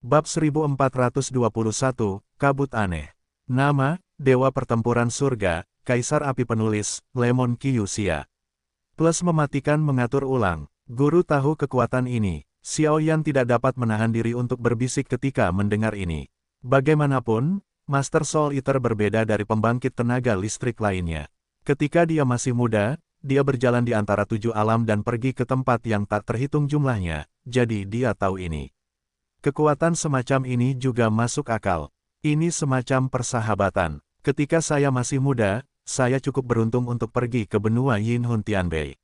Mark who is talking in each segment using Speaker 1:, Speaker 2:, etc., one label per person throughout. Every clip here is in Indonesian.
Speaker 1: Bab 1421, Kabut Aneh. Nama, Dewa Pertempuran Surga, Kaisar Api Penulis, Lemon Kyushia Plus mematikan mengatur ulang, guru tahu kekuatan ini, Xiao Yan tidak dapat menahan diri untuk berbisik ketika mendengar ini. Bagaimanapun, Master Soul Eater berbeda dari pembangkit tenaga listrik lainnya. Ketika dia masih muda, dia berjalan di antara tujuh alam dan pergi ke tempat yang tak terhitung jumlahnya, jadi dia tahu ini. Kekuatan semacam ini juga masuk akal. Ini semacam persahabatan. Ketika saya masih muda, saya cukup beruntung untuk pergi ke benua Yin Hun Tianbei.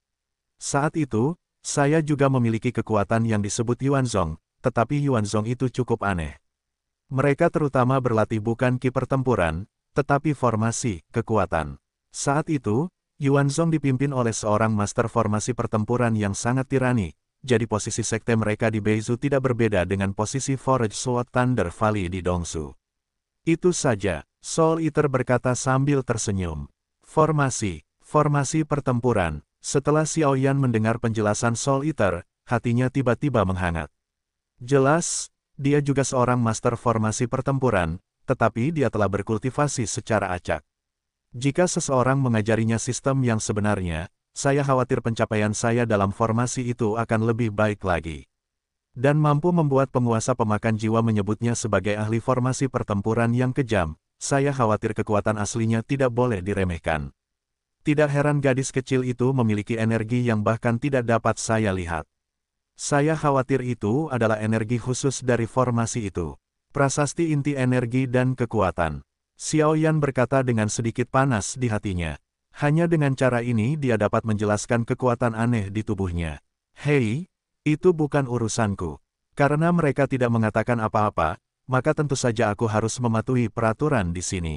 Speaker 1: Saat itu, saya juga memiliki kekuatan yang disebut Yuan Yuanzong, tetapi Yuan Yuanzong itu cukup aneh. Mereka terutama berlatih bukan ki pertempuran, tetapi formasi, kekuatan. Saat itu, Yuan Yuanzong dipimpin oleh seorang master formasi pertempuran yang sangat tirani, jadi posisi sekte mereka di Beizu tidak berbeda dengan posisi Forage Sword Thunder Valley di Dongsu. Itu saja, Soul Eater berkata sambil tersenyum. Formasi, formasi pertempuran. Setelah Xiao Yan mendengar penjelasan Soul Eater, hatinya tiba-tiba menghangat. Jelas, dia juga seorang master formasi pertempuran, tetapi dia telah berkultivasi secara acak. Jika seseorang mengajarinya sistem yang sebenarnya, saya khawatir pencapaian saya dalam formasi itu akan lebih baik lagi. Dan mampu membuat penguasa pemakan jiwa menyebutnya sebagai ahli formasi pertempuran yang kejam, saya khawatir kekuatan aslinya tidak boleh diremehkan. Tidak heran gadis kecil itu memiliki energi yang bahkan tidak dapat saya lihat. Saya khawatir itu adalah energi khusus dari formasi itu. Prasasti inti energi dan kekuatan. Xiao Yan berkata dengan sedikit panas di hatinya. Hanya dengan cara ini dia dapat menjelaskan kekuatan aneh di tubuhnya. Hei, itu bukan urusanku. Karena mereka tidak mengatakan apa-apa, maka tentu saja aku harus mematuhi peraturan di sini.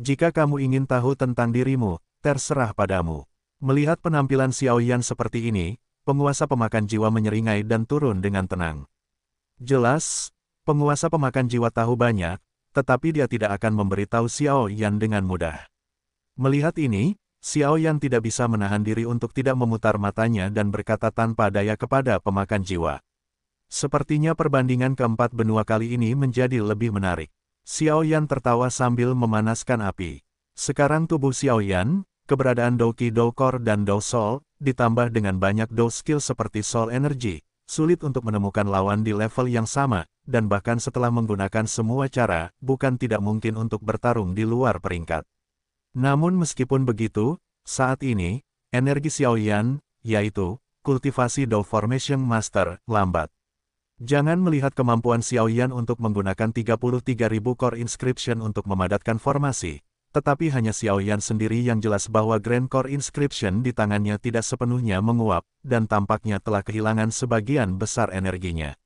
Speaker 1: Jika kamu ingin tahu tentang dirimu, terserah padamu. Melihat penampilan Xiao Yan seperti ini, penguasa pemakan jiwa menyeringai dan turun dengan tenang. Jelas, penguasa pemakan jiwa tahu banyak, tetapi dia tidak akan memberitahu Xiao Yan dengan mudah. Melihat ini, Xiao Yan tidak bisa menahan diri untuk tidak memutar matanya dan berkata tanpa daya kepada pemakan jiwa. Sepertinya perbandingan keempat benua kali ini menjadi lebih menarik. Xiao Yan tertawa sambil memanaskan api. Sekarang tubuh Xiao Yan, keberadaan Dou Doukor dan Dou Sol, ditambah dengan banyak Dou skill seperti Soul Energy, sulit untuk menemukan lawan di level yang sama, dan bahkan setelah menggunakan semua cara, bukan tidak mungkin untuk bertarung di luar peringkat. Namun meskipun begitu, saat ini, energi Xiaoyan, yaitu, kultivasi Dao Formation Master, lambat. Jangan melihat kemampuan Xiaoyan untuk menggunakan 33.000 core inscription untuk memadatkan formasi, tetapi hanya Xiaoyan sendiri yang jelas bahwa Grand Core Inscription di tangannya tidak sepenuhnya menguap, dan tampaknya telah kehilangan sebagian besar energinya.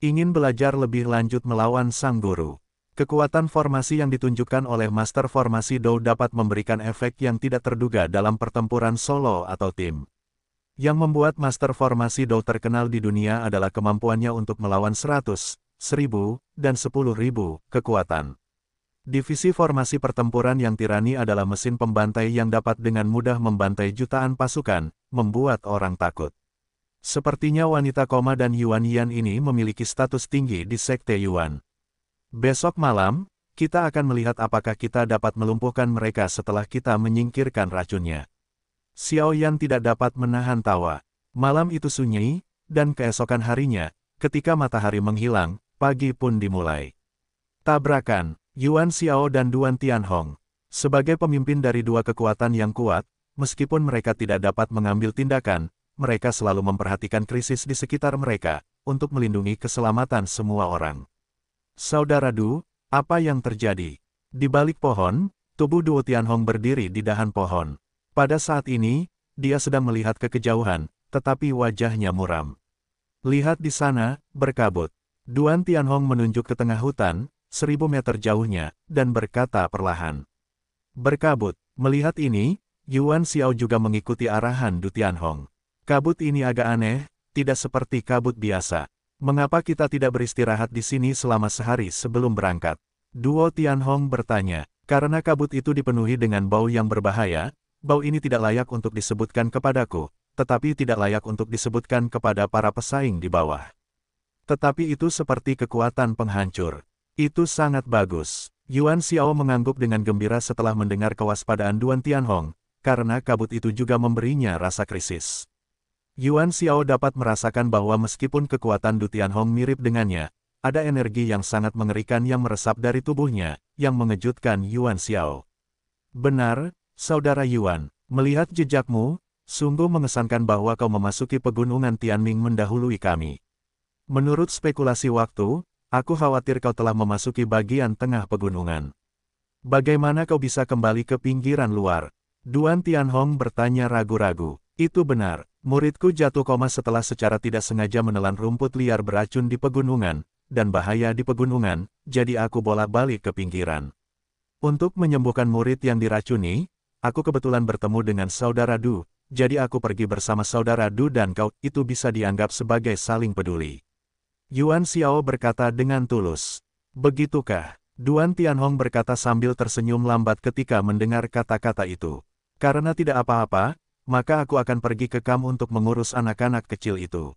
Speaker 1: Ingin belajar lebih lanjut melawan sang guru? Kekuatan formasi yang ditunjukkan oleh master formasi Dou dapat memberikan efek yang tidak terduga dalam pertempuran solo atau tim. Yang membuat master formasi Dou terkenal di dunia adalah kemampuannya untuk melawan 100, 1000, dan 10.000 kekuatan. Divisi formasi pertempuran yang tirani adalah mesin pembantai yang dapat dengan mudah membantai jutaan pasukan, membuat orang takut. Sepertinya wanita koma dan Yuan Yan ini memiliki status tinggi di Sekte Yuan. Besok malam, kita akan melihat apakah kita dapat melumpuhkan mereka setelah kita menyingkirkan racunnya. Xiao Yan tidak dapat menahan tawa. Malam itu sunyi, dan keesokan harinya, ketika matahari menghilang, pagi pun dimulai. Tabrakan, Yuan Xiao dan Duan Tianhong. Sebagai pemimpin dari dua kekuatan yang kuat, meskipun mereka tidak dapat mengambil tindakan, mereka selalu memperhatikan krisis di sekitar mereka, untuk melindungi keselamatan semua orang. Saudara Du, apa yang terjadi? Di balik pohon, tubuh Duo Tianhong berdiri di dahan pohon. Pada saat ini, dia sedang melihat ke kejauhan, tetapi wajahnya muram. Lihat di sana, berkabut. Duan Tianhong menunjuk ke tengah hutan, seribu meter jauhnya, dan berkata perlahan. Berkabut, melihat ini, Yuan Xiao juga mengikuti arahan Du Tianhong. Kabut ini agak aneh, tidak seperti kabut biasa. Mengapa kita tidak beristirahat di sini selama sehari sebelum berangkat? Duo Tianhong bertanya, karena kabut itu dipenuhi dengan bau yang berbahaya, bau ini tidak layak untuk disebutkan kepadaku, tetapi tidak layak untuk disebutkan kepada para pesaing di bawah. Tetapi itu seperti kekuatan penghancur. Itu sangat bagus. Yuan Xiao mengangguk dengan gembira setelah mendengar kewaspadaan Duan Tianhong, karena kabut itu juga memberinya rasa krisis. Yuan Xiao dapat merasakan bahwa meskipun kekuatan Du Tianhong mirip dengannya, ada energi yang sangat mengerikan yang meresap dari tubuhnya, yang mengejutkan Yuan Xiao. Benar, Saudara Yuan, melihat jejakmu, sungguh mengesankan bahwa kau memasuki pegunungan Tianming mendahului kami. Menurut spekulasi waktu, aku khawatir kau telah memasuki bagian tengah pegunungan. Bagaimana kau bisa kembali ke pinggiran luar? Duan Tianhong bertanya ragu-ragu. Itu benar, Muridku jatuh koma setelah secara tidak sengaja menelan rumput liar beracun di pegunungan, dan bahaya di pegunungan, jadi aku bolak-balik ke pinggiran. Untuk menyembuhkan murid yang diracuni, aku kebetulan bertemu dengan saudara Du, jadi aku pergi bersama saudara Du dan kau, itu bisa dianggap sebagai saling peduli. Yuan Xiao berkata dengan tulus. Begitukah? Duan Tianhong berkata sambil tersenyum lambat ketika mendengar kata-kata itu. Karena tidak apa-apa, maka aku akan pergi ke kamu untuk mengurus anak-anak kecil itu.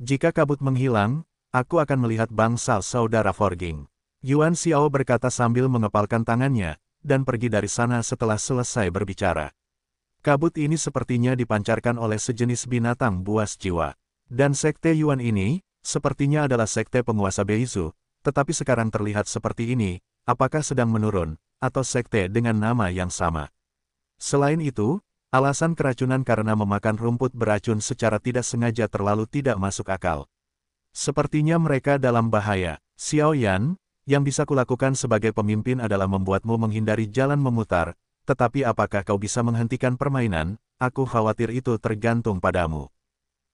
Speaker 1: Jika kabut menghilang, aku akan melihat bangsal saudara Forging. Yuan Xiao berkata sambil mengepalkan tangannya, dan pergi dari sana setelah selesai berbicara. Kabut ini sepertinya dipancarkan oleh sejenis binatang buas jiwa. Dan sekte Yuan ini, sepertinya adalah sekte penguasa Beizu, tetapi sekarang terlihat seperti ini, apakah sedang menurun, atau sekte dengan nama yang sama. Selain itu, Alasan keracunan karena memakan rumput beracun secara tidak sengaja terlalu tidak masuk akal. Sepertinya mereka dalam bahaya. Xiao Yan, yang bisa kulakukan sebagai pemimpin adalah membuatmu menghindari jalan memutar, tetapi apakah kau bisa menghentikan permainan? Aku khawatir itu tergantung padamu.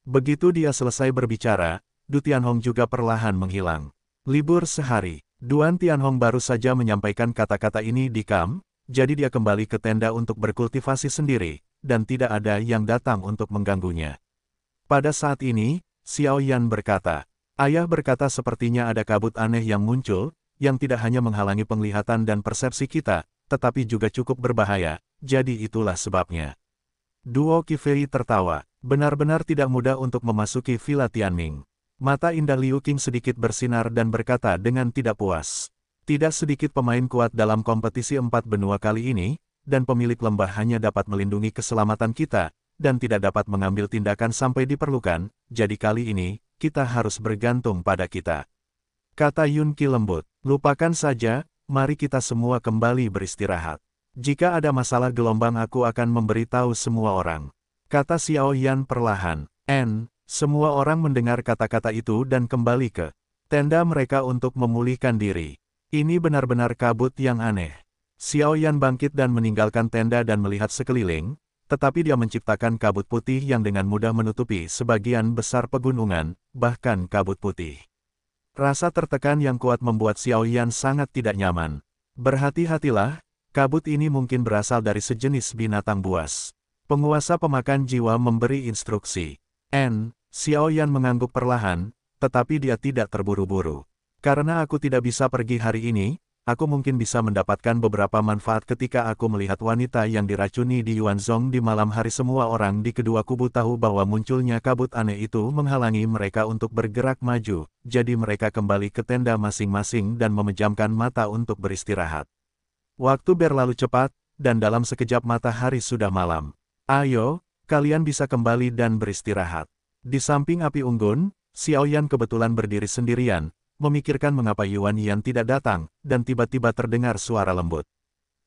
Speaker 1: Begitu dia selesai berbicara, Du Tianhong juga perlahan menghilang. Libur sehari, Duan Tianhong baru saja menyampaikan kata-kata ini di Kam, jadi dia kembali ke tenda untuk berkultivasi sendiri, dan tidak ada yang datang untuk mengganggunya. Pada saat ini, Xiao Yan berkata, Ayah berkata sepertinya ada kabut aneh yang muncul, yang tidak hanya menghalangi penglihatan dan persepsi kita, tetapi juga cukup berbahaya, jadi itulah sebabnya. Duo Kifei tertawa, benar-benar tidak mudah untuk memasuki Villa Tianming. Mata indah Liu Qing sedikit bersinar dan berkata dengan tidak puas. Tidak sedikit pemain kuat dalam kompetisi empat benua kali ini, dan pemilik lembah hanya dapat melindungi keselamatan kita, dan tidak dapat mengambil tindakan sampai diperlukan, jadi kali ini, kita harus bergantung pada kita. Kata Ki lembut, lupakan saja, mari kita semua kembali beristirahat. Jika ada masalah gelombang aku akan memberitahu semua orang. Kata Xiao Yan perlahan, N, semua orang mendengar kata-kata itu dan kembali ke tenda mereka untuk memulihkan diri. Ini benar-benar kabut yang aneh. Xiao Yan bangkit dan meninggalkan tenda dan melihat sekeliling, tetapi dia menciptakan kabut putih yang dengan mudah menutupi sebagian besar pegunungan, bahkan kabut putih. Rasa tertekan yang kuat membuat Xiao Yan sangat tidak nyaman. Berhati-hatilah, kabut ini mungkin berasal dari sejenis binatang buas. Penguasa pemakan jiwa memberi instruksi. N. Xiao Yan mengangguk perlahan, tetapi dia tidak terburu-buru. Karena aku tidak bisa pergi hari ini, aku mungkin bisa mendapatkan beberapa manfaat ketika aku melihat wanita yang diracuni di Yuanzong di malam hari semua orang di kedua kubu tahu bahwa munculnya kabut aneh itu menghalangi mereka untuk bergerak maju, jadi mereka kembali ke tenda masing-masing dan memejamkan mata untuk beristirahat. Waktu berlalu cepat, dan dalam sekejap matahari sudah malam. Ayo, kalian bisa kembali dan beristirahat. Di samping api unggun, Xiaoyan kebetulan berdiri sendirian, memikirkan mengapa Yuan Yan tidak datang, dan tiba-tiba terdengar suara lembut.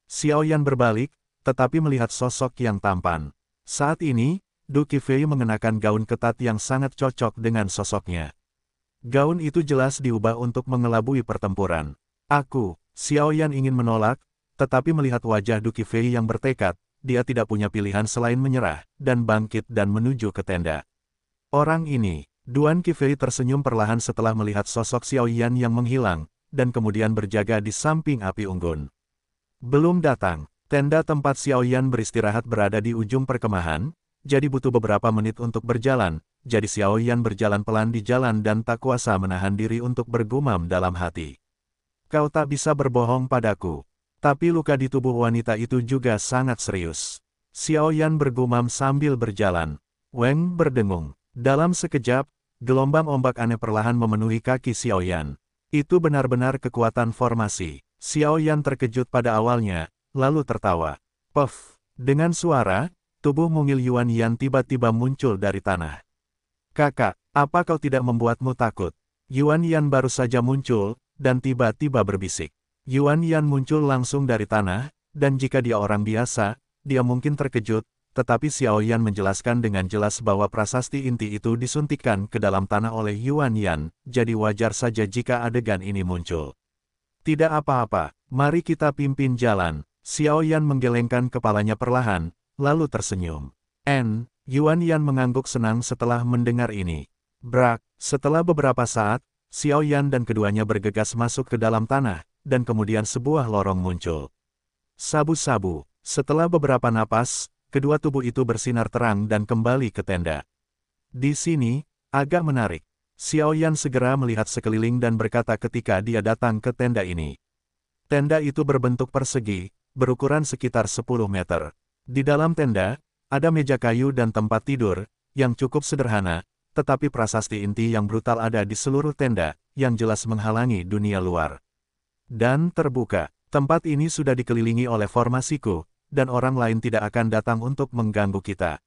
Speaker 1: Xiao Yan berbalik, tetapi melihat sosok yang tampan. Saat ini, Du Qifei mengenakan gaun ketat yang sangat cocok dengan sosoknya. Gaun itu jelas diubah untuk mengelabui pertempuran. Aku, Xiao Yan ingin menolak, tetapi melihat wajah Du Qifei yang bertekad, dia tidak punya pilihan selain menyerah, dan bangkit dan menuju ke tenda. Orang ini, Duan Kifei tersenyum perlahan setelah melihat sosok Xiao Yan yang menghilang, dan kemudian berjaga di samping api unggun. Belum datang, tenda tempat Xiao Yan beristirahat berada di ujung perkemahan, jadi butuh beberapa menit untuk berjalan, jadi Xiao Yan berjalan pelan di jalan dan tak kuasa menahan diri untuk bergumam dalam hati. Kau tak bisa berbohong padaku. Tapi luka di tubuh wanita itu juga sangat serius. Xiao Yan bergumam sambil berjalan. Weng berdengung. Dalam sekejap, Gelombang ombak aneh perlahan memenuhi kaki Xiao Yan. Itu benar-benar kekuatan formasi. Xiao Yan terkejut pada awalnya, lalu tertawa. Puff! Dengan suara, tubuh mungil Yuan Yan tiba-tiba muncul dari tanah. Kakak, apa kau tidak membuatmu takut? Yuan Yan baru saja muncul, dan tiba-tiba berbisik. Yuan Yan muncul langsung dari tanah, dan jika dia orang biasa, dia mungkin terkejut, tetapi Xiao Yan menjelaskan dengan jelas bahwa prasasti inti itu disuntikkan ke dalam tanah oleh Yuan Yan, jadi wajar saja jika adegan ini muncul. Tidak apa-apa, mari kita pimpin jalan, Xiao Yan menggelengkan kepalanya perlahan, lalu tersenyum. N, Yuan Yan mengangguk senang setelah mendengar ini. Brak, setelah beberapa saat, Xiao Yan dan keduanya bergegas masuk ke dalam tanah, dan kemudian sebuah lorong muncul. Sabu-sabu, setelah beberapa napas, kedua tubuh itu bersinar terang dan kembali ke tenda. Di sini, agak menarik. Xiao Yan segera melihat sekeliling dan berkata ketika dia datang ke tenda ini. Tenda itu berbentuk persegi, berukuran sekitar 10 meter. Di dalam tenda, ada meja kayu dan tempat tidur, yang cukup sederhana, tetapi prasasti inti yang brutal ada di seluruh tenda, yang jelas menghalangi dunia luar. Dan terbuka, tempat ini sudah dikelilingi oleh formasiku, dan orang lain tidak akan datang untuk mengganggu kita.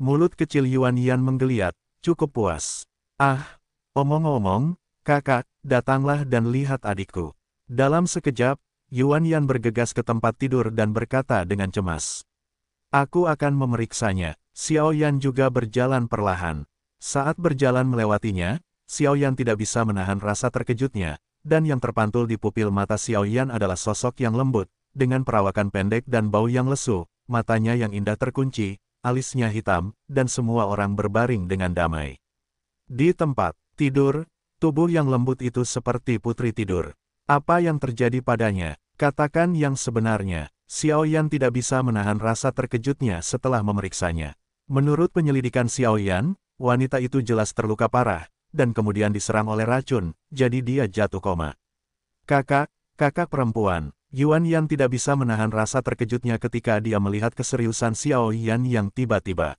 Speaker 1: Mulut kecil Yuan Yan menggeliat, cukup puas. Ah, omong-omong, kakak, datanglah dan lihat adikku. Dalam sekejap, Yuan Yan bergegas ke tempat tidur dan berkata dengan cemas. Aku akan memeriksanya. Xiao Yan juga berjalan perlahan. Saat berjalan melewatinya, Xiao Yan tidak bisa menahan rasa terkejutnya, dan yang terpantul di pupil mata Xiao Yan adalah sosok yang lembut, dengan perawakan pendek dan bau yang lesu, matanya yang indah terkunci, alisnya hitam, dan semua orang berbaring dengan damai. Di tempat tidur, tubuh yang lembut itu seperti putri tidur. Apa yang terjadi padanya? Katakan yang sebenarnya. Xiao Yan tidak bisa menahan rasa terkejutnya setelah memeriksanya. Menurut penyelidikan Xiao Yan, wanita itu jelas terluka parah, dan kemudian diserang oleh racun, jadi dia jatuh koma. Kakak, kakak perempuan, Yuan Yan tidak bisa menahan rasa terkejutnya ketika dia melihat keseriusan Xiao Yan yang tiba-tiba.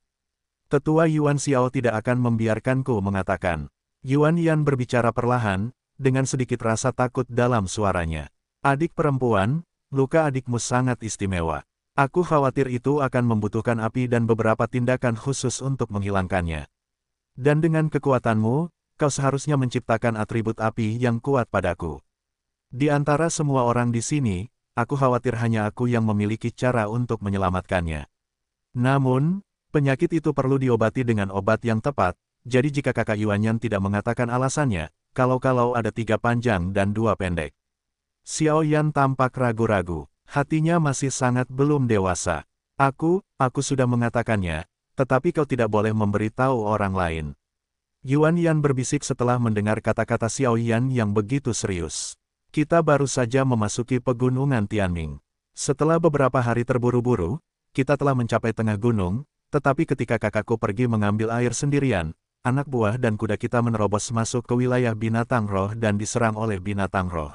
Speaker 1: Tetua Yuan Xiao tidak akan membiarkanku mengatakan. Yuan Yan berbicara perlahan, dengan sedikit rasa takut dalam suaranya. Adik perempuan, luka adikmu sangat istimewa. Aku khawatir itu akan membutuhkan api dan beberapa tindakan khusus untuk menghilangkannya. Dan dengan kekuatanmu, kau seharusnya menciptakan atribut api yang kuat padaku. Di antara semua orang di sini, aku khawatir hanya aku yang memiliki cara untuk menyelamatkannya. Namun, penyakit itu perlu diobati dengan obat yang tepat, jadi jika kakak Yuan Yan tidak mengatakan alasannya, kalau-kalau ada tiga panjang dan dua pendek. Xiao Yan tampak ragu-ragu, hatinya masih sangat belum dewasa. Aku, aku sudah mengatakannya, tetapi kau tidak boleh memberitahu orang lain. Yuan Yan berbisik setelah mendengar kata-kata Xiao Yan yang begitu serius. Kita baru saja memasuki pegunungan Tianming. Setelah beberapa hari terburu-buru, kita telah mencapai tengah gunung, tetapi ketika kakakku pergi mengambil air sendirian, anak buah dan kuda kita menerobos masuk ke wilayah binatang roh dan diserang oleh binatang roh.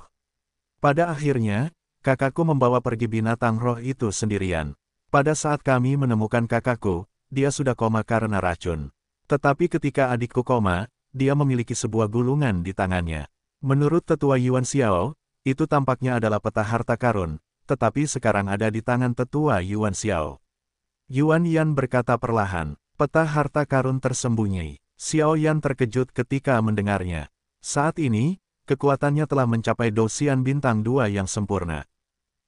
Speaker 1: Pada akhirnya, kakakku membawa pergi binatang roh itu sendirian. Pada saat kami menemukan kakakku, dia sudah koma karena racun. Tetapi ketika adikku koma, dia memiliki sebuah gulungan di tangannya. Menurut tetua Yuan Xiao, itu tampaknya adalah peta harta karun, tetapi sekarang ada di tangan tetua Yuan Xiao. Yuan Yan berkata perlahan, peta harta karun tersembunyi. Xiao Yan terkejut ketika mendengarnya. Saat ini, kekuatannya telah mencapai dosian bintang dua yang sempurna.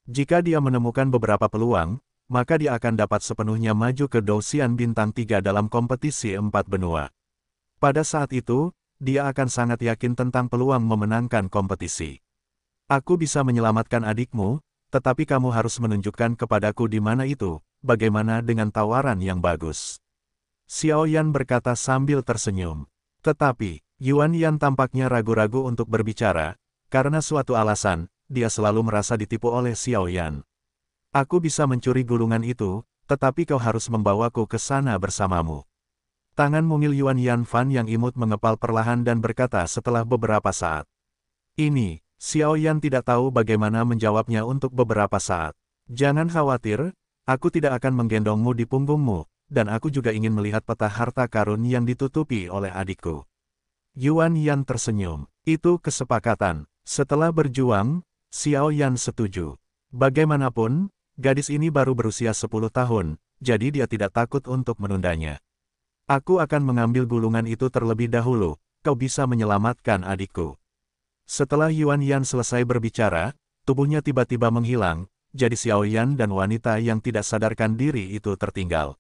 Speaker 1: Jika dia menemukan beberapa peluang, maka dia akan dapat sepenuhnya maju ke dosian bintang tiga dalam kompetisi empat benua. Pada saat itu, dia akan sangat yakin tentang peluang memenangkan kompetisi. Aku bisa menyelamatkan adikmu, tetapi kamu harus menunjukkan kepadaku di mana itu, bagaimana dengan tawaran yang bagus. Xiao Yan berkata sambil tersenyum. Tetapi, Yuan Yan tampaknya ragu-ragu untuk berbicara, karena suatu alasan, dia selalu merasa ditipu oleh Xiao Yan. Aku bisa mencuri gulungan itu, tetapi kau harus membawaku ke sana bersamamu. Tangan mungil Yuan Yan Fan yang imut mengepal perlahan dan berkata setelah beberapa saat. Ini, Xiao Yan tidak tahu bagaimana menjawabnya untuk beberapa saat. Jangan khawatir, aku tidak akan menggendongmu di punggungmu, dan aku juga ingin melihat peta harta karun yang ditutupi oleh adikku. Yuan Yan tersenyum. Itu kesepakatan. Setelah berjuang, Xiao Yan setuju. Bagaimanapun, gadis ini baru berusia 10 tahun, jadi dia tidak takut untuk menundanya. Aku akan mengambil gulungan itu terlebih dahulu, kau bisa menyelamatkan adikku. Setelah Yuan Yan selesai berbicara, tubuhnya tiba-tiba menghilang, jadi Xiao Yan dan wanita yang tidak sadarkan diri itu tertinggal.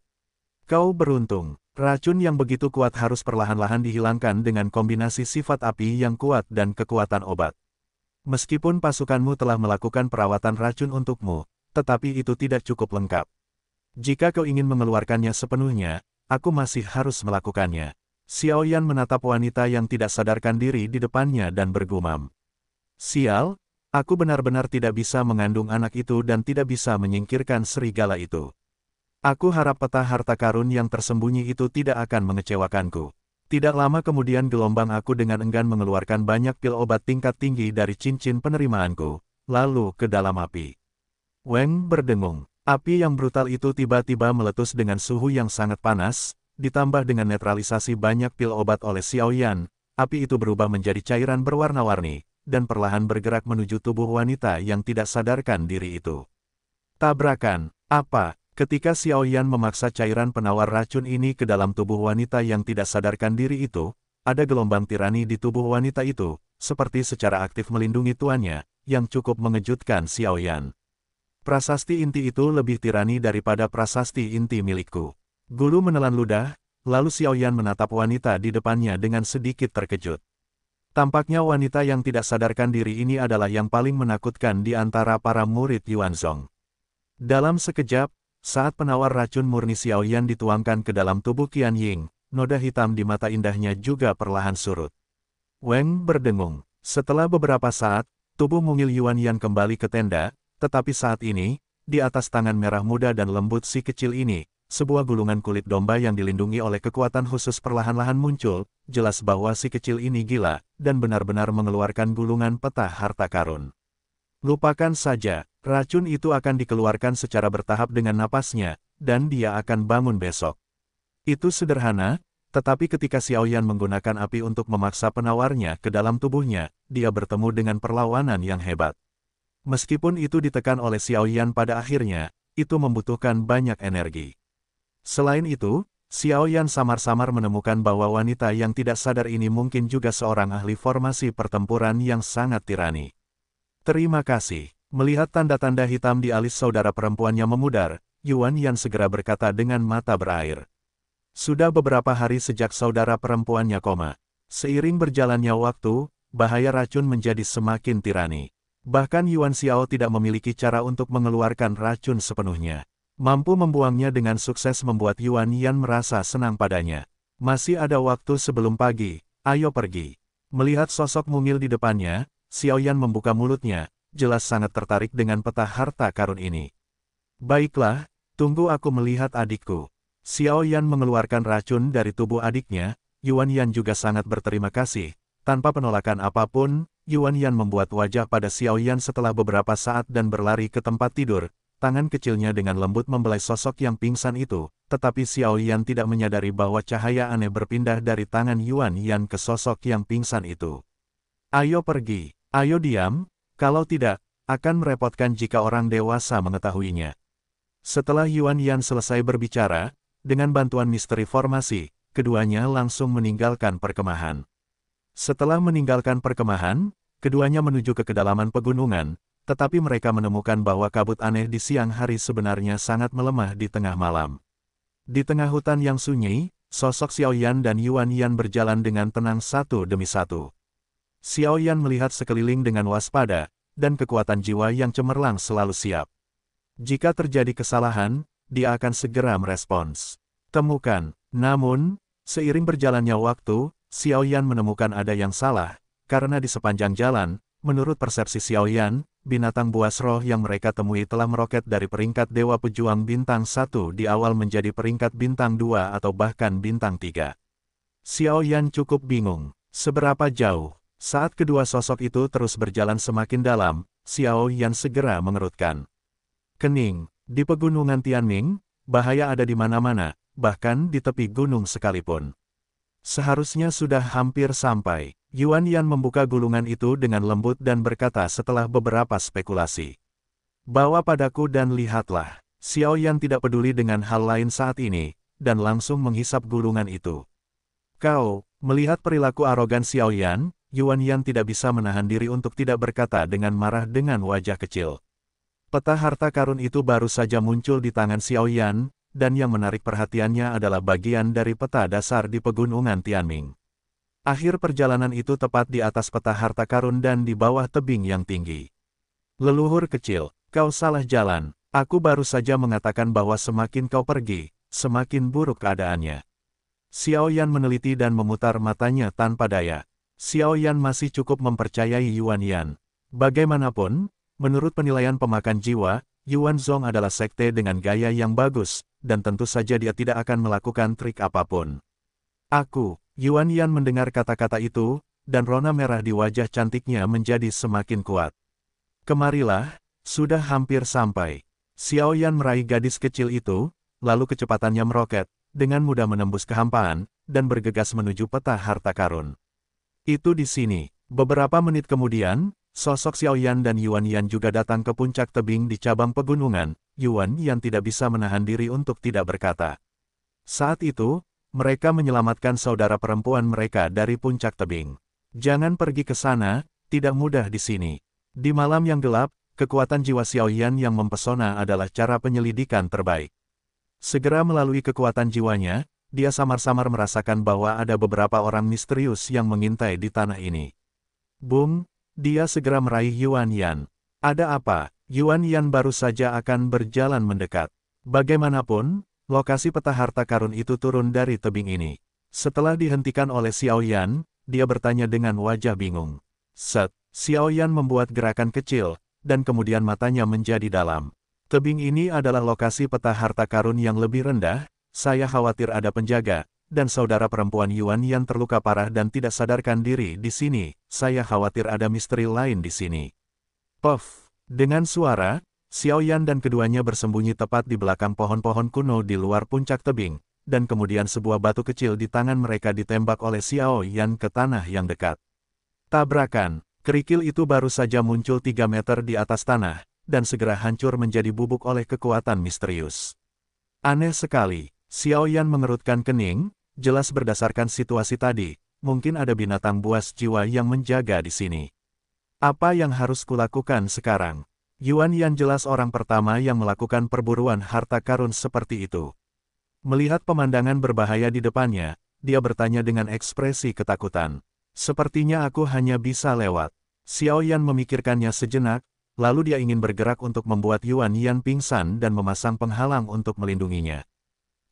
Speaker 1: Kau beruntung, racun yang begitu kuat harus perlahan-lahan dihilangkan dengan kombinasi sifat api yang kuat dan kekuatan obat. Meskipun pasukanmu telah melakukan perawatan racun untukmu, tetapi itu tidak cukup lengkap. Jika kau ingin mengeluarkannya sepenuhnya, Aku masih harus melakukannya. Xiao Yan menatap wanita yang tidak sadarkan diri di depannya dan bergumam. Sial, aku benar-benar tidak bisa mengandung anak itu dan tidak bisa menyingkirkan serigala itu. Aku harap peta harta karun yang tersembunyi itu tidak akan mengecewakanku. Tidak lama kemudian gelombang aku dengan enggan mengeluarkan banyak pil obat tingkat tinggi dari cincin penerimaanku, lalu ke dalam api. Weng berdengung. Api yang brutal itu tiba-tiba meletus dengan suhu yang sangat panas, ditambah dengan netralisasi banyak pil obat oleh Xiaoyan, api itu berubah menjadi cairan berwarna-warni, dan perlahan bergerak menuju tubuh wanita yang tidak sadarkan diri itu. Tabrakan, apa? Ketika Xiaoyan memaksa cairan penawar racun ini ke dalam tubuh wanita yang tidak sadarkan diri itu, ada gelombang tirani di tubuh wanita itu, seperti secara aktif melindungi tuannya, yang cukup mengejutkan Xiaoyan. Prasasti inti itu lebih tirani daripada prasasti inti milikku. Gulu menelan ludah, lalu Xiaoyan menatap wanita di depannya dengan sedikit terkejut. Tampaknya wanita yang tidak sadarkan diri ini adalah yang paling menakutkan di antara para murid Yuan Yuanzong. Dalam sekejap, saat penawar racun murni Xiaoyan dituangkan ke dalam tubuh Qian Ying, noda hitam di mata indahnya juga perlahan surut. Weng berdengung. Setelah beberapa saat, tubuh mungil Yuan Yan kembali ke tenda, tetapi saat ini, di atas tangan merah muda dan lembut si kecil ini, sebuah gulungan kulit domba yang dilindungi oleh kekuatan khusus perlahan-lahan muncul, jelas bahwa si kecil ini gila, dan benar-benar mengeluarkan gulungan peta harta karun. Lupakan saja, racun itu akan dikeluarkan secara bertahap dengan napasnya, dan dia akan bangun besok. Itu sederhana, tetapi ketika Xiaoyan menggunakan api untuk memaksa penawarnya ke dalam tubuhnya, dia bertemu dengan perlawanan yang hebat. Meskipun itu ditekan oleh Xiao Yan, pada akhirnya, itu membutuhkan banyak energi. Selain itu, Xiao Yan samar-samar menemukan bahwa wanita yang tidak sadar ini mungkin juga seorang ahli formasi pertempuran yang sangat tirani. Terima kasih. Melihat tanda-tanda hitam di alis saudara perempuannya memudar, Yuan Yan segera berkata dengan mata berair. Sudah beberapa hari sejak saudara perempuannya koma. Seiring berjalannya waktu, bahaya racun menjadi semakin tirani. Bahkan Yuan Xiao tidak memiliki cara untuk mengeluarkan racun sepenuhnya. Mampu membuangnya dengan sukses membuat Yuan Yan merasa senang padanya. Masih ada waktu sebelum pagi, ayo pergi. Melihat sosok mungil di depannya, Xiao Yan membuka mulutnya, jelas sangat tertarik dengan peta harta karun ini. Baiklah, tunggu aku melihat adikku. Xiao Yan mengeluarkan racun dari tubuh adiknya, Yuan Yan juga sangat berterima kasih. Tanpa penolakan apapun, Yuan Yan membuat wajah pada Xiao Yan setelah beberapa saat dan berlari ke tempat tidur, tangan kecilnya dengan lembut membelai sosok yang pingsan itu, tetapi Xiao Yan tidak menyadari bahwa cahaya aneh berpindah dari tangan Yuan Yan ke sosok yang pingsan itu. Ayo pergi, ayo diam, kalau tidak, akan merepotkan jika orang dewasa mengetahuinya. Setelah Yuan Yan selesai berbicara, dengan bantuan misteri formasi, keduanya langsung meninggalkan perkemahan. Setelah meninggalkan perkemahan, keduanya menuju ke kedalaman pegunungan, tetapi mereka menemukan bahwa kabut aneh di siang hari sebenarnya sangat melemah di tengah malam. Di tengah hutan yang sunyi, sosok Xiao Yan dan Yuan Yan berjalan dengan tenang satu demi satu. Xiao Yan melihat sekeliling dengan waspada, dan kekuatan jiwa yang cemerlang selalu siap. Jika terjadi kesalahan, dia akan segera merespons. Temukan. Namun, seiring berjalannya waktu, Xiaoyan menemukan ada yang salah, karena di sepanjang jalan, menurut persepsi Xiaoyan, binatang buas roh yang mereka temui telah meroket dari peringkat Dewa Pejuang Bintang 1 di awal menjadi peringkat Bintang 2 atau bahkan Bintang 3. Xiaoyan cukup bingung, seberapa jauh, saat kedua sosok itu terus berjalan semakin dalam, Xiaoyan segera mengerutkan. Kening, di pegunungan Tianming, bahaya ada di mana-mana, bahkan di tepi gunung sekalipun. Seharusnya sudah hampir sampai. Yuan Yan membuka gulungan itu dengan lembut dan berkata setelah beberapa spekulasi. Bawa padaku dan lihatlah. Xiao Yan tidak peduli dengan hal lain saat ini, dan langsung menghisap gulungan itu. Kau, melihat perilaku arogan Xiao Yan, Yuan Yan tidak bisa menahan diri untuk tidak berkata dengan marah dengan wajah kecil. Peta harta karun itu baru saja muncul di tangan Xiao Yan, dan yang menarik perhatiannya adalah bagian dari peta dasar di pegunungan Tianming. Akhir perjalanan itu tepat di atas peta harta karun dan di bawah tebing yang tinggi. Leluhur kecil, kau salah jalan, aku baru saja mengatakan bahwa semakin kau pergi, semakin buruk keadaannya. Xiao Yan meneliti dan memutar matanya tanpa daya. Xiao Yan masih cukup mempercayai Yuan Yan. Bagaimanapun, menurut penilaian pemakan jiwa, Yuan Zhong adalah sekte dengan gaya yang bagus, dan tentu saja dia tidak akan melakukan trik apapun. Aku, Yuan Yan mendengar kata-kata itu, dan rona merah di wajah cantiknya menjadi semakin kuat. Kemarilah, sudah hampir sampai. Xiao Yan meraih gadis kecil itu, lalu kecepatannya meroket, dengan mudah menembus kehampaan, dan bergegas menuju peta harta karun. Itu di sini. Beberapa menit kemudian, Sosok Xiao Yan dan Yuan Yan juga datang ke puncak tebing di cabang pegunungan, Yuan Yan tidak bisa menahan diri untuk tidak berkata. Saat itu, mereka menyelamatkan saudara perempuan mereka dari puncak tebing. Jangan pergi ke sana, tidak mudah di sini. Di malam yang gelap, kekuatan jiwa Xiao Yan yang mempesona adalah cara penyelidikan terbaik. Segera melalui kekuatan jiwanya, dia samar-samar merasakan bahwa ada beberapa orang misterius yang mengintai di tanah ini. Bung, dia segera meraih Yuan Yan. Ada apa? Yuan Yan baru saja akan berjalan mendekat. Bagaimanapun, lokasi peta harta karun itu turun dari tebing ini. Setelah dihentikan oleh Xiao Yan, dia bertanya dengan wajah bingung. Set, Xiao Yan membuat gerakan kecil, dan kemudian matanya menjadi dalam. Tebing ini adalah lokasi peta harta karun yang lebih rendah, saya khawatir ada penjaga, dan saudara perempuan Yuan yang terluka parah dan tidak sadarkan diri di sini, saya khawatir ada misteri lain di sini. Puff! Dengan suara, Xiao Yan dan keduanya bersembunyi tepat di belakang pohon-pohon kuno di luar puncak tebing, dan kemudian sebuah batu kecil di tangan mereka ditembak oleh Xiao Yan ke tanah yang dekat. Tabrakan, kerikil itu baru saja muncul 3 meter di atas tanah, dan segera hancur menjadi bubuk oleh kekuatan misterius. Aneh sekali, Xiao Yan mengerutkan kening, Jelas berdasarkan situasi tadi, mungkin ada binatang buas jiwa yang menjaga di sini. Apa yang harus kulakukan sekarang? Yuan Yan jelas orang pertama yang melakukan perburuan harta karun seperti itu. Melihat pemandangan berbahaya di depannya, dia bertanya dengan ekspresi ketakutan. Sepertinya aku hanya bisa lewat. Xiao Yan memikirkannya sejenak, lalu dia ingin bergerak untuk membuat Yuan Yan pingsan dan memasang penghalang untuk melindunginya.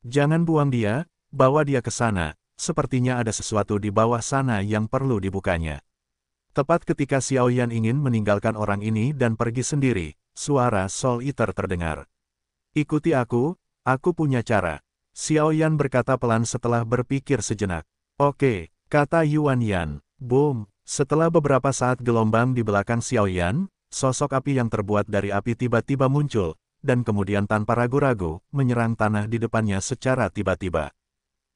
Speaker 1: Jangan buang dia, Bawa dia ke sana, sepertinya ada sesuatu di bawah sana yang perlu dibukanya. Tepat ketika Xiao Yan ingin meninggalkan orang ini dan pergi sendiri, suara Soul Eater terdengar. Ikuti aku, aku punya cara. Xiao Yan berkata pelan setelah berpikir sejenak. Oke, kata Yuan Yan. Boom. Setelah beberapa saat gelombang di belakang Xiao Yan, sosok api yang terbuat dari api tiba-tiba muncul, dan kemudian tanpa ragu-ragu, menyerang tanah di depannya secara tiba-tiba.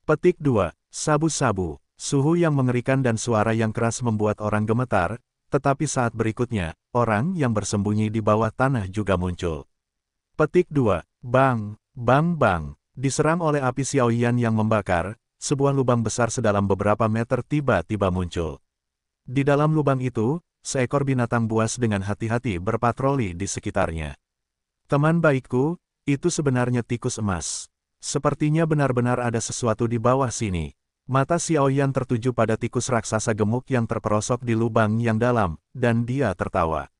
Speaker 1: Petik 2. Sabu-sabu, suhu yang mengerikan dan suara yang keras membuat orang gemetar, tetapi saat berikutnya, orang yang bersembunyi di bawah tanah juga muncul. Petik 2. Bang, bang bang, diserang oleh api Xiaoyan yang membakar, sebuah lubang besar sedalam beberapa meter tiba-tiba muncul. Di dalam lubang itu, seekor binatang buas dengan hati-hati berpatroli di sekitarnya. Teman baikku, itu sebenarnya tikus emas. Sepertinya benar-benar ada sesuatu di bawah sini. Mata Xiaoyan tertuju pada tikus raksasa gemuk yang terperosok di lubang yang dalam, dan dia tertawa.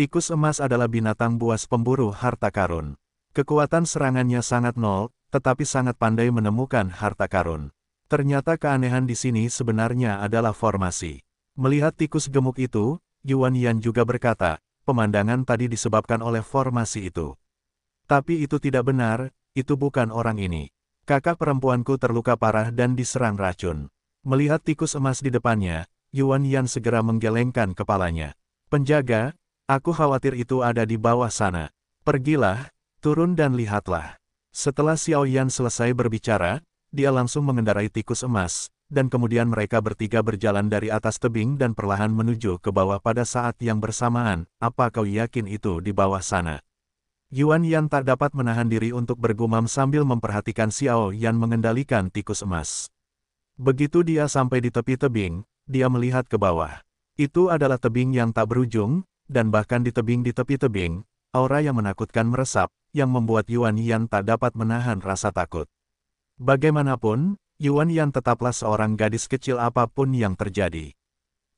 Speaker 1: Tikus emas adalah binatang buas pemburu harta karun. Kekuatan serangannya sangat nol, tetapi sangat pandai menemukan harta karun. Ternyata keanehan di sini sebenarnya adalah formasi. Melihat tikus gemuk itu, Yuan Yan juga berkata, pemandangan tadi disebabkan oleh formasi itu. Tapi itu tidak benar, itu bukan orang ini. Kakak perempuanku terluka parah dan diserang racun. Melihat tikus emas di depannya, Yuan Yan segera menggelengkan kepalanya. Penjaga, aku khawatir itu ada di bawah sana. Pergilah, turun dan lihatlah. Setelah Xiao Yan selesai berbicara, dia langsung mengendarai tikus emas, dan kemudian mereka bertiga berjalan dari atas tebing dan perlahan menuju ke bawah pada saat yang bersamaan. Apa kau yakin itu di bawah sana? Yuan Yan tak dapat menahan diri untuk bergumam sambil memperhatikan Xiao Yan mengendalikan tikus emas. Begitu dia sampai di tepi tebing, dia melihat ke bawah. Itu adalah tebing yang tak berujung, dan bahkan di tebing di tepi tebing, aura yang menakutkan meresap, yang membuat Yuan Yan tak dapat menahan rasa takut. Bagaimanapun, Yuan Yan tetaplah seorang gadis kecil apapun yang terjadi.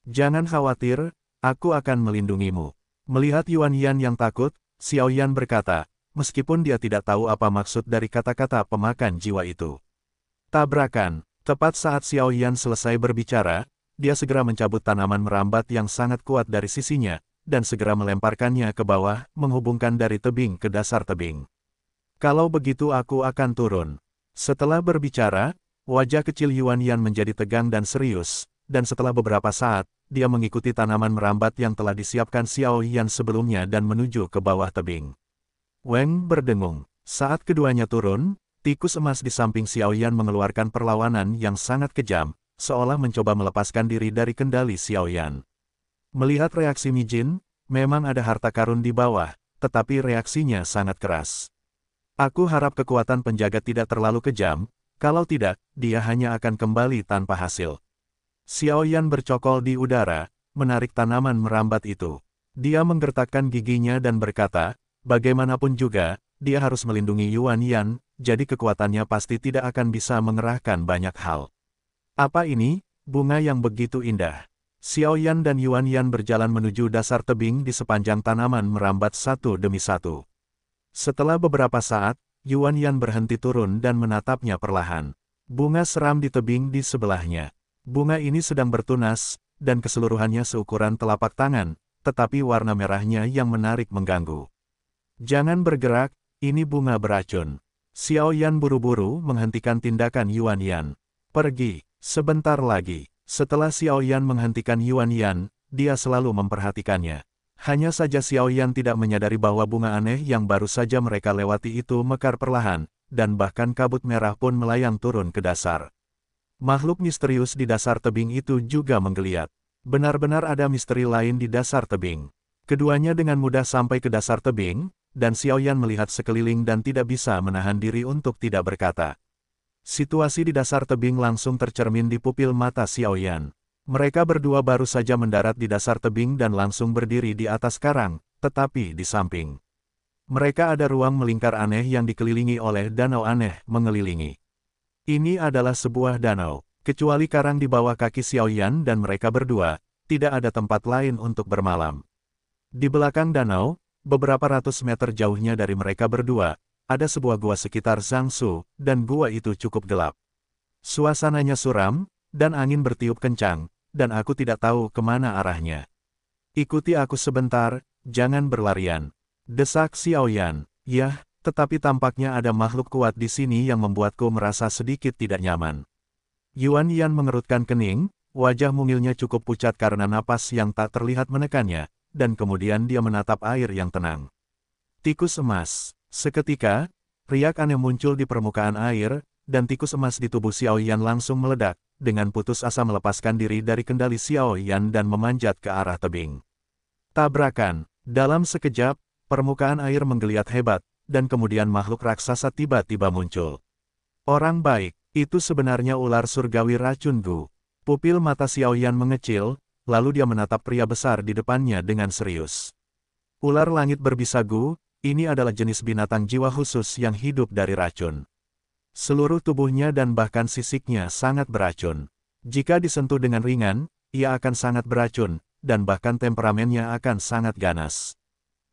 Speaker 1: Jangan khawatir, aku akan melindungimu. Melihat Yuan Yan yang takut, Xiao Yan berkata, meskipun dia tidak tahu apa maksud dari kata-kata pemakan jiwa itu. Tabrakan, tepat saat Xiao Yan selesai berbicara, dia segera mencabut tanaman merambat yang sangat kuat dari sisinya, dan segera melemparkannya ke bawah, menghubungkan dari tebing ke dasar tebing. Kalau begitu aku akan turun. Setelah berbicara, wajah kecil Yuan Yan menjadi tegang dan serius, dan setelah beberapa saat, dia mengikuti tanaman merambat yang telah disiapkan Xiao Yan sebelumnya dan menuju ke bawah tebing. Wang berdengung. Saat keduanya turun, tikus emas di samping Xiao Yan mengeluarkan perlawanan yang sangat kejam, seolah mencoba melepaskan diri dari kendali Xiao Yan. Melihat reaksi Mi Jin, memang ada harta karun di bawah, tetapi reaksinya sangat keras. Aku harap kekuatan penjaga tidak terlalu kejam, kalau tidak, dia hanya akan kembali tanpa hasil. Xiaoyan bercokol di udara, menarik tanaman merambat itu. Dia menggertakkan giginya dan berkata, bagaimanapun juga, dia harus melindungi Yuan Yan, jadi kekuatannya pasti tidak akan bisa mengerahkan banyak hal. Apa ini? Bunga yang begitu indah. Xiao Yan dan Yuan Yan berjalan menuju dasar tebing di sepanjang tanaman merambat satu demi satu. Setelah beberapa saat, Yuan Yan berhenti turun dan menatapnya perlahan. Bunga seram di tebing di sebelahnya. Bunga ini sedang bertunas, dan keseluruhannya seukuran telapak tangan, tetapi warna merahnya yang menarik mengganggu. Jangan bergerak, ini bunga beracun. Xiao Yan buru-buru menghentikan tindakan Yuan Yan. Pergi, sebentar lagi. Setelah Xiao Yan menghentikan Yuan Yan, dia selalu memperhatikannya. Hanya saja Xiao Yan tidak menyadari bahwa bunga aneh yang baru saja mereka lewati itu mekar perlahan, dan bahkan kabut merah pun melayang turun ke dasar. Makhluk misterius di dasar tebing itu juga menggeliat. Benar-benar ada misteri lain di dasar tebing. Keduanya dengan mudah sampai ke dasar tebing, dan Xiaoyan melihat sekeliling dan tidak bisa menahan diri untuk tidak berkata. Situasi di dasar tebing langsung tercermin di pupil mata Xiaoyan. Mereka berdua baru saja mendarat di dasar tebing dan langsung berdiri di atas karang, tetapi di samping. Mereka ada ruang melingkar aneh yang dikelilingi oleh danau aneh mengelilingi. Ini adalah sebuah danau, kecuali karang di bawah kaki Xiaoyan dan mereka berdua, tidak ada tempat lain untuk bermalam. Di belakang danau, beberapa ratus meter jauhnya dari mereka berdua, ada sebuah gua sekitar Zhangsu, dan gua itu cukup gelap. Suasananya suram, dan angin bertiup kencang, dan aku tidak tahu kemana arahnya. Ikuti aku sebentar, jangan berlarian. Desak Xiaoyan, yah, tetapi tampaknya ada makhluk kuat di sini yang membuatku merasa sedikit tidak nyaman. Yuan Yan mengerutkan kening, wajah mungilnya cukup pucat karena napas yang tak terlihat menekannya, dan kemudian dia menatap air yang tenang. Tikus emas. Seketika, riak aneh muncul di permukaan air, dan tikus emas di tubuh Xiao Yan langsung meledak, dengan putus asa melepaskan diri dari kendali Xiao Yan dan memanjat ke arah tebing. Tabrakan. Dalam sekejap, permukaan air menggeliat hebat, dan kemudian makhluk raksasa tiba-tiba muncul. Orang baik, itu sebenarnya ular surgawi racun Gu. Pupil mata Xiaoyan mengecil, lalu dia menatap pria besar di depannya dengan serius. Ular langit berbisa Gu, ini adalah jenis binatang jiwa khusus yang hidup dari racun. Seluruh tubuhnya dan bahkan sisiknya sangat beracun. Jika disentuh dengan ringan, ia akan sangat beracun, dan bahkan temperamennya akan sangat ganas.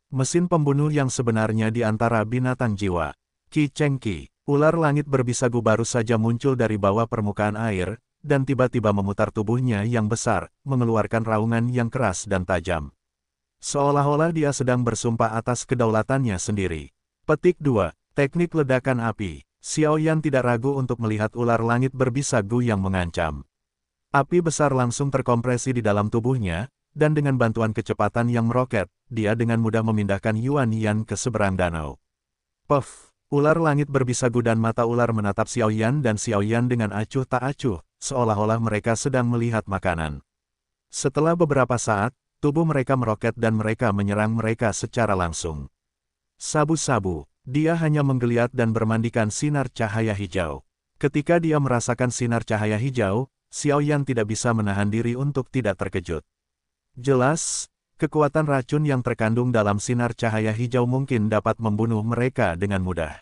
Speaker 1: Mesin pembunuh yang sebenarnya di antara binatang jiwa. Ki Cheng Ki, ular langit berbisagu baru saja muncul dari bawah permukaan air, dan tiba-tiba memutar tubuhnya yang besar, mengeluarkan raungan yang keras dan tajam. Seolah-olah dia sedang bersumpah atas kedaulatannya sendiri. Petik 2. Teknik ledakan api. Xiao Yan tidak ragu untuk melihat ular langit berbisagu yang mengancam. Api besar langsung terkompresi di dalam tubuhnya, dan dengan bantuan kecepatan yang meroket, dia dengan mudah memindahkan Yuan Yan ke seberang danau. Puff! Ular langit berbisa dan mata ular menatap Xiao Yan dan Xiao Yan dengan acuh tak acuh, seolah-olah mereka sedang melihat makanan. Setelah beberapa saat, tubuh mereka meroket dan mereka menyerang mereka secara langsung. Sabu-sabu, dia hanya menggeliat dan bermandikan sinar cahaya hijau. Ketika dia merasakan sinar cahaya hijau, Xiao Yan tidak bisa menahan diri untuk tidak terkejut. Jelas, kekuatan racun yang terkandung dalam sinar cahaya hijau mungkin dapat membunuh mereka dengan mudah.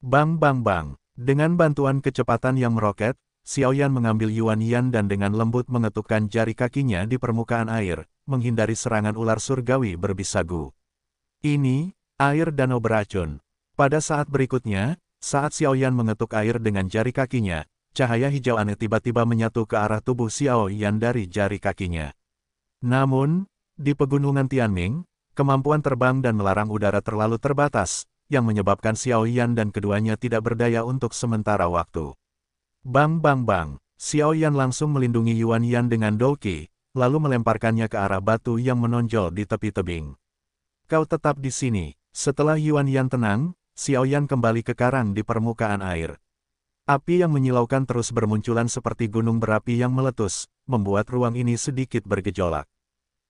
Speaker 1: Bang bang bang, dengan bantuan kecepatan yang meroket, Xiaoyan mengambil Yuan Yan dan dengan lembut mengetukkan jari kakinya di permukaan air, menghindari serangan ular surgawi berbisagu. Ini, air danau beracun. Pada saat berikutnya, saat Xiaoyan mengetuk air dengan jari kakinya, cahaya hijau aneh tiba-tiba menyatu ke arah tubuh Xiao Yan dari jari kakinya. Namun, di pegunungan Tianming, kemampuan terbang dan melarang udara terlalu terbatas, yang menyebabkan Xiao Yan dan keduanya tidak berdaya untuk sementara waktu. Bang bang bang, Xiao Yan langsung melindungi Yuan Yan dengan Dolki, lalu melemparkannya ke arah batu yang menonjol di tepi tebing. Kau tetap di sini. Setelah Yuan Yan tenang, Xiao Yan kembali ke karang di permukaan air. Api yang menyilaukan terus bermunculan seperti gunung berapi yang meletus, membuat ruang ini sedikit bergejolak.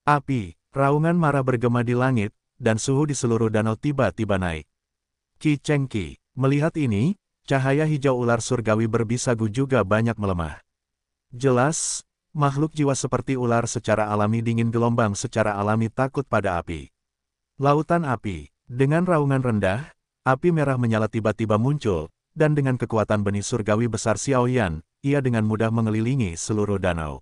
Speaker 1: Api, raungan marah bergema di langit, dan suhu di seluruh danau tiba-tiba naik. Ki Chengki, melihat ini, cahaya hijau ular surgawi berbisagu juga banyak melemah. Jelas, makhluk jiwa seperti ular secara alami dingin gelombang secara alami takut pada api. Lautan api, dengan raungan rendah, api merah menyala tiba-tiba muncul, dan dengan kekuatan benih surgawi besar Xiaoyan, ia dengan mudah mengelilingi seluruh danau.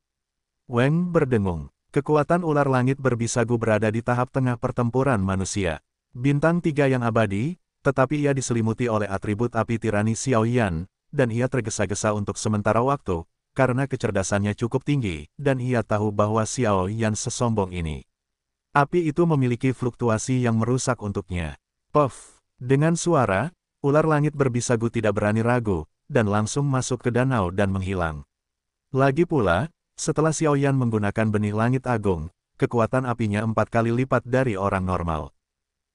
Speaker 1: Weng berdengung, Kekuatan ular langit berbisagu berada di tahap tengah pertempuran manusia. Bintang tiga yang abadi, tetapi ia diselimuti oleh atribut api tirani Xiaoyan, dan ia tergesa-gesa untuk sementara waktu, karena kecerdasannya cukup tinggi, dan ia tahu bahwa Xiaoyan sesombong ini. Api itu memiliki fluktuasi yang merusak untuknya. Puff! Dengan suara, ular langit berbisagu tidak berani ragu, dan langsung masuk ke danau dan menghilang. Lagi pula, setelah Xiao Yan menggunakan benih langit agung, kekuatan apinya empat kali lipat dari orang normal.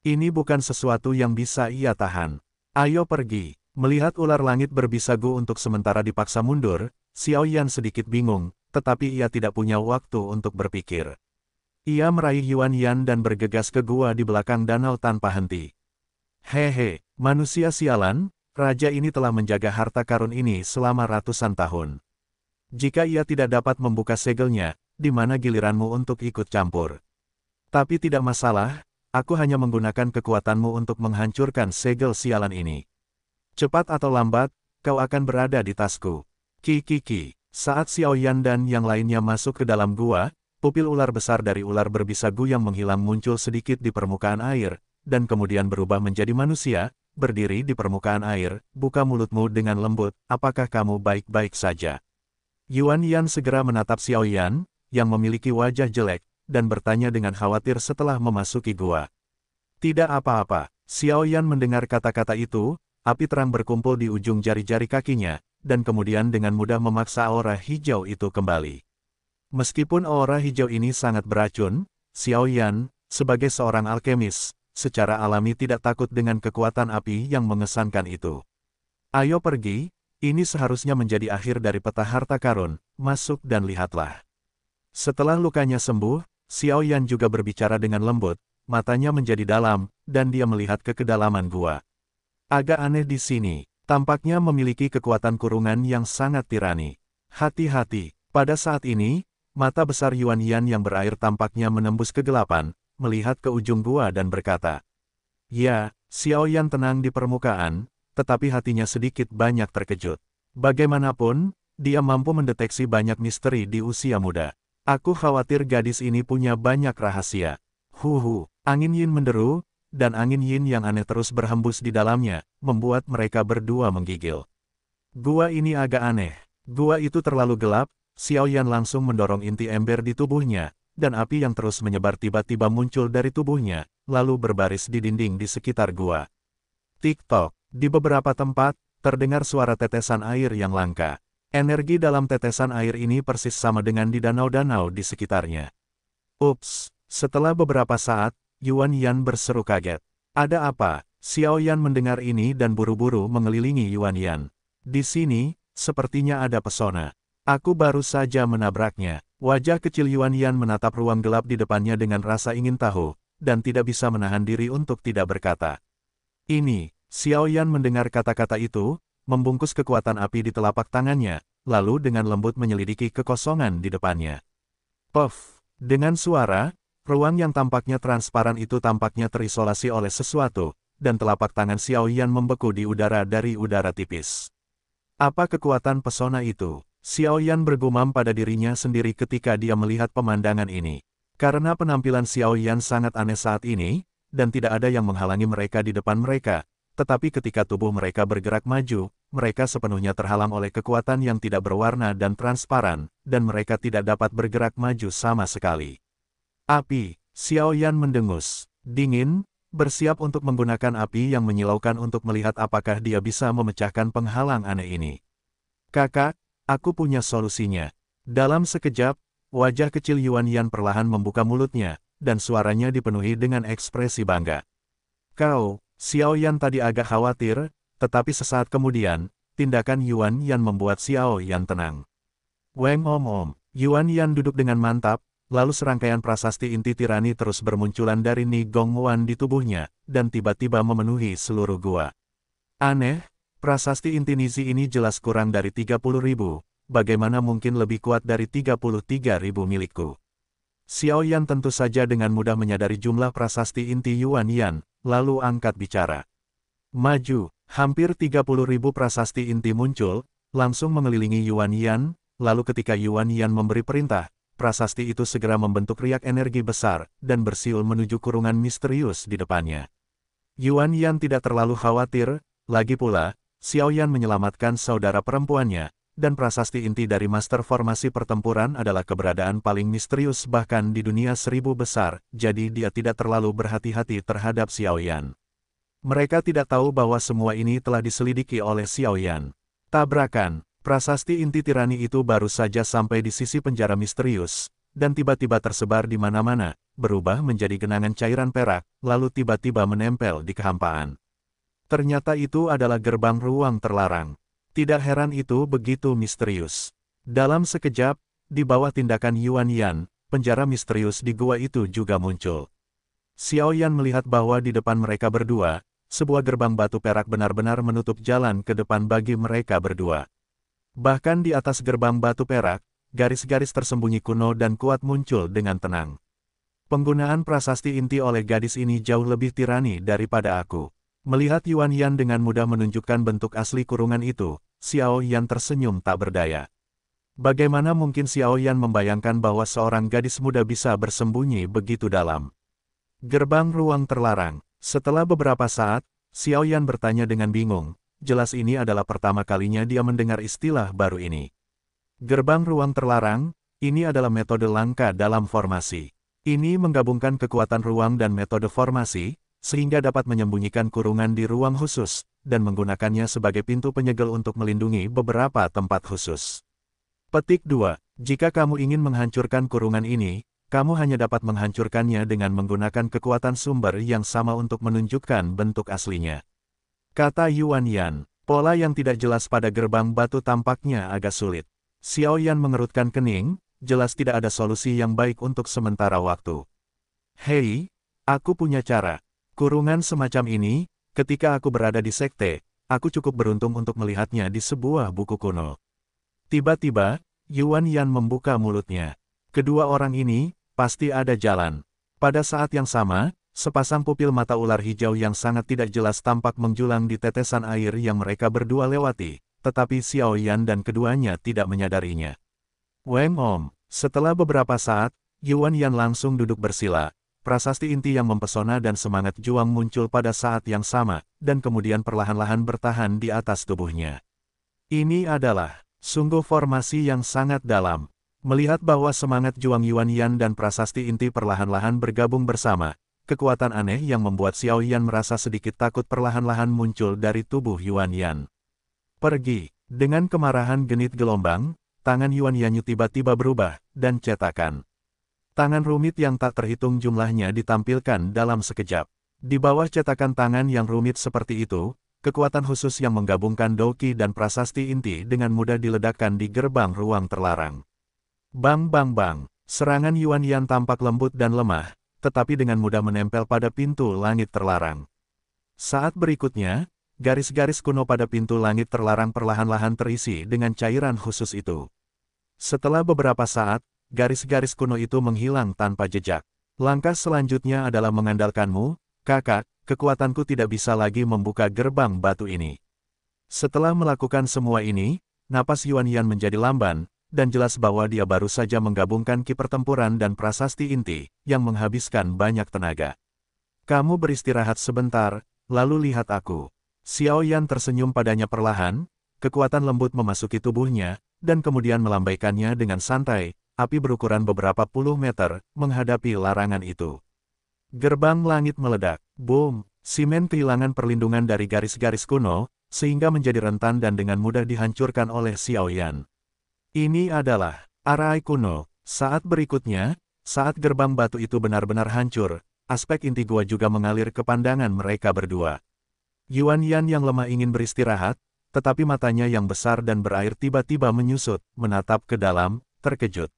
Speaker 1: Ini bukan sesuatu yang bisa ia tahan. Ayo pergi. Melihat ular langit berbisagu untuk sementara dipaksa mundur, Xiao Yan sedikit bingung, tetapi ia tidak punya waktu untuk berpikir. Ia meraih Yuan Yan dan bergegas ke gua di belakang danau tanpa henti. Hehe, manusia sialan, raja ini telah menjaga harta karun ini selama ratusan tahun. Jika ia tidak dapat membuka segelnya, di mana giliranmu untuk ikut campur. Tapi tidak masalah, aku hanya menggunakan kekuatanmu untuk menghancurkan segel sialan ini. Cepat atau lambat, kau akan berada di tasku. Ki ki ki. Saat Xiao Yan dan yang lainnya masuk ke dalam gua, pupil ular besar dari ular berbisa Gu yang menghilang muncul sedikit di permukaan air, dan kemudian berubah menjadi manusia, berdiri di permukaan air, buka mulutmu dengan lembut, apakah kamu baik-baik saja? Yuan Yan segera menatap Xiao Yan, yang memiliki wajah jelek, dan bertanya dengan khawatir setelah memasuki gua. Tidak apa-apa, Xiao Yan mendengar kata-kata itu, api terang berkumpul di ujung jari-jari kakinya, dan kemudian dengan mudah memaksa aura hijau itu kembali. Meskipun aura hijau ini sangat beracun, Xiao Yan, sebagai seorang alkemis, secara alami tidak takut dengan kekuatan api yang mengesankan itu. Ayo pergi, ini seharusnya menjadi akhir dari peta harta karun, masuk dan lihatlah. Setelah lukanya sembuh, Xiao Yan juga berbicara dengan lembut, matanya menjadi dalam, dan dia melihat ke kedalaman gua. Agak aneh di sini, tampaknya memiliki kekuatan kurungan yang sangat tirani. Hati-hati, pada saat ini, mata besar Yuan Yan yang berair tampaknya menembus kegelapan, melihat ke ujung gua dan berkata, Ya, Xiao Yan tenang di permukaan, tetapi hatinya sedikit banyak terkejut. Bagaimanapun, dia mampu mendeteksi banyak misteri di usia muda. Aku khawatir gadis ini punya banyak rahasia. Huhu, angin yin menderu, dan angin yin yang aneh terus berhembus di dalamnya, membuat mereka berdua menggigil. Gua ini agak aneh. Gua itu terlalu gelap, Xiao Yan langsung mendorong inti ember di tubuhnya, dan api yang terus menyebar tiba-tiba muncul dari tubuhnya, lalu berbaris di dinding di sekitar gua. TikTok di beberapa tempat, terdengar suara tetesan air yang langka. Energi dalam tetesan air ini persis sama dengan di danau-danau di sekitarnya. Ups, setelah beberapa saat, Yuan Yan berseru kaget. Ada apa? Xiao Yan mendengar ini dan buru-buru mengelilingi Yuan Yan. Di sini, sepertinya ada pesona. Aku baru saja menabraknya. Wajah kecil Yuan Yan menatap ruang gelap di depannya dengan rasa ingin tahu, dan tidak bisa menahan diri untuk tidak berkata. Ini, Xiao Yan mendengar kata-kata itu, membungkus kekuatan api di telapak tangannya, lalu dengan lembut menyelidiki kekosongan di depannya. Puff! Dengan suara, ruang yang tampaknya transparan itu tampaknya terisolasi oleh sesuatu, dan telapak tangan Xiao Yan membeku di udara dari udara tipis. Apa kekuatan pesona itu? Xiao Yan bergumam pada dirinya sendiri ketika dia melihat pemandangan ini. Karena penampilan Xiao Yan sangat aneh saat ini, dan tidak ada yang menghalangi mereka di depan mereka, tetapi ketika tubuh mereka bergerak maju, mereka sepenuhnya terhalang oleh kekuatan yang tidak berwarna dan transparan, dan mereka tidak dapat bergerak maju sama sekali. Api, Xiao Yan mendengus, dingin, bersiap untuk menggunakan api yang menyilaukan untuk melihat apakah dia bisa memecahkan penghalang aneh ini. Kakak, aku punya solusinya. Dalam sekejap, wajah kecil Yuan Yan perlahan membuka mulutnya, dan suaranya dipenuhi dengan ekspresi bangga. Kau, Xiao Yan tadi agak khawatir, tetapi sesaat kemudian, tindakan Yuan Yan membuat Xiao Yan tenang. Weng Om Om, Yuan Yan duduk dengan mantap, lalu serangkaian prasasti inti tirani terus bermunculan dari Ni Gong Wan di tubuhnya, dan tiba-tiba memenuhi seluruh gua. Aneh, prasasti inti Nizi ini jelas kurang dari 30 ribu, bagaimana mungkin lebih kuat dari 33 ribu milikku. Xiao Yan tentu saja dengan mudah menyadari jumlah prasasti inti Yuan Yan, lalu angkat bicara. Maju, hampir 30 ribu prasasti inti muncul, langsung mengelilingi Yuan Yan, lalu ketika Yuan Yan memberi perintah, prasasti itu segera membentuk riak energi besar, dan bersiul menuju kurungan misterius di depannya. Yuan Yan tidak terlalu khawatir, lagi pula, Xiao Yan menyelamatkan saudara perempuannya, dan prasasti inti dari master formasi pertempuran adalah keberadaan paling misterius bahkan di dunia seribu besar, jadi dia tidak terlalu berhati-hati terhadap Xiao Yan. Mereka tidak tahu bahwa semua ini telah diselidiki oleh Xiao Yan. Tabrakan, prasasti inti tirani itu baru saja sampai di sisi penjara misterius, dan tiba-tiba tersebar di mana-mana, berubah menjadi genangan cairan perak, lalu tiba-tiba menempel di kehampaan. Ternyata itu adalah gerbang ruang terlarang. Tidak heran itu begitu misterius. Dalam sekejap, di bawah tindakan Yuan Yan, penjara misterius di gua itu juga muncul. Xiao Yan melihat bahwa di depan mereka berdua, sebuah gerbang batu perak benar-benar menutup jalan ke depan bagi mereka berdua. Bahkan di atas gerbang batu perak, garis-garis tersembunyi kuno dan kuat muncul dengan tenang. Penggunaan prasasti inti oleh gadis ini jauh lebih tirani daripada aku. Melihat Yuan Yan dengan mudah menunjukkan bentuk asli kurungan itu, Xiao Yan tersenyum tak berdaya. Bagaimana mungkin Xiao Yan membayangkan bahwa seorang gadis muda bisa bersembunyi begitu dalam? Gerbang ruang terlarang. Setelah beberapa saat, Xiao Yan bertanya dengan bingung, jelas ini adalah pertama kalinya dia mendengar istilah baru ini. Gerbang ruang terlarang, ini adalah metode langka dalam formasi. Ini menggabungkan kekuatan ruang dan metode formasi, sehingga dapat menyembunyikan kurungan di ruang khusus, dan menggunakannya sebagai pintu penyegel untuk melindungi beberapa tempat khusus. Petik 2. Jika kamu ingin menghancurkan kurungan ini, kamu hanya dapat menghancurkannya dengan menggunakan kekuatan sumber yang sama untuk menunjukkan bentuk aslinya. Kata Yuan Yan, pola yang tidak jelas pada gerbang batu tampaknya agak sulit. Xiao Yan mengerutkan kening, jelas tidak ada solusi yang baik untuk sementara waktu. Hei, aku punya cara. Kurungan semacam ini, ketika aku berada di sekte, aku cukup beruntung untuk melihatnya di sebuah buku kuno. Tiba-tiba, Yuan Yan membuka mulutnya. Kedua orang ini, pasti ada jalan. Pada saat yang sama, sepasang pupil mata ular hijau yang sangat tidak jelas tampak menjulang di tetesan air yang mereka berdua lewati, tetapi Xiao Yan dan keduanya tidak menyadarinya. Wang Om, setelah beberapa saat, Yuan Yan langsung duduk bersila, Prasasti inti yang mempesona dan semangat juang muncul pada saat yang sama, dan kemudian perlahan-lahan bertahan di atas tubuhnya. Ini adalah sungguh formasi yang sangat dalam. Melihat bahwa semangat juang Yuan Yan dan prasasti inti perlahan-lahan bergabung bersama, kekuatan aneh yang membuat Xiao Yan merasa sedikit takut perlahan-lahan muncul dari tubuh Yuan Yan. Pergi, dengan kemarahan genit gelombang, tangan Yuan yan tiba-tiba berubah, dan cetakan. Tangan rumit yang tak terhitung jumlahnya ditampilkan dalam sekejap. Di bawah cetakan tangan yang rumit seperti itu, kekuatan khusus yang menggabungkan Doki dan prasasti inti dengan mudah diledakkan di gerbang ruang terlarang. Bang bang bang, serangan Yuan Yan tampak lembut dan lemah, tetapi dengan mudah menempel pada pintu langit terlarang. Saat berikutnya, garis-garis kuno pada pintu langit terlarang perlahan-lahan terisi dengan cairan khusus itu. Setelah beberapa saat, garis-garis kuno itu menghilang tanpa jejak. Langkah selanjutnya adalah mengandalkanmu, kakak, kekuatanku tidak bisa lagi membuka gerbang batu ini. Setelah melakukan semua ini, napas Yuan Yan menjadi lamban, dan jelas bahwa dia baru saja menggabungkan ki pertempuran dan prasasti inti, yang menghabiskan banyak tenaga. Kamu beristirahat sebentar, lalu lihat aku. Xiao Yan tersenyum padanya perlahan, kekuatan lembut memasuki tubuhnya, dan kemudian melambaikannya dengan santai, api berukuran beberapa puluh meter, menghadapi larangan itu. Gerbang langit meledak, boom, simen kehilangan perlindungan dari garis-garis kuno, sehingga menjadi rentan dan dengan mudah dihancurkan oleh Xiaoyan. Ini adalah arai kuno. Saat berikutnya, saat gerbang batu itu benar-benar hancur, aspek inti gua juga mengalir ke pandangan mereka berdua. Yuan Yan yang lemah ingin beristirahat, tetapi matanya yang besar dan berair tiba-tiba menyusut, menatap ke dalam, terkejut.